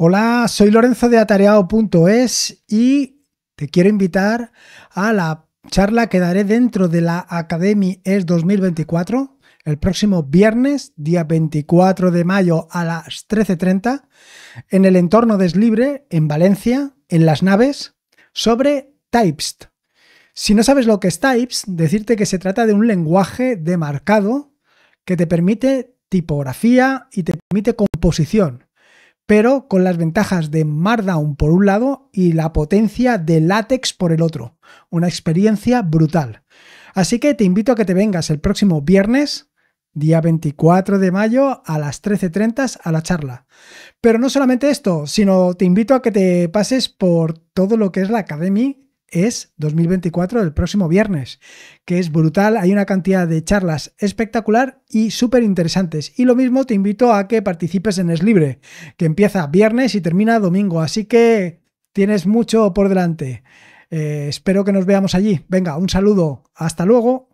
Hola, soy Lorenzo de atareado.es y te quiero invitar a la charla que daré dentro de la Academy ES 2024 el próximo viernes, día 24 de mayo a las 13.30, en el entorno Deslibre, en Valencia, en las naves, sobre Types. Si no sabes lo que es Types, decirte que se trata de un lenguaje de marcado que te permite tipografía y te permite composición pero con las ventajas de Markdown por un lado y la potencia de Latex por el otro. Una experiencia brutal. Así que te invito a que te vengas el próximo viernes, día 24 de mayo, a las 13.30 a la charla. Pero no solamente esto, sino te invito a que te pases por todo lo que es la Academy es 2024, el próximo viernes, que es brutal. Hay una cantidad de charlas espectacular y súper interesantes. Y lo mismo te invito a que participes en Es Libre, que empieza viernes y termina domingo. Así que tienes mucho por delante. Eh, espero que nos veamos allí. Venga, un saludo. Hasta luego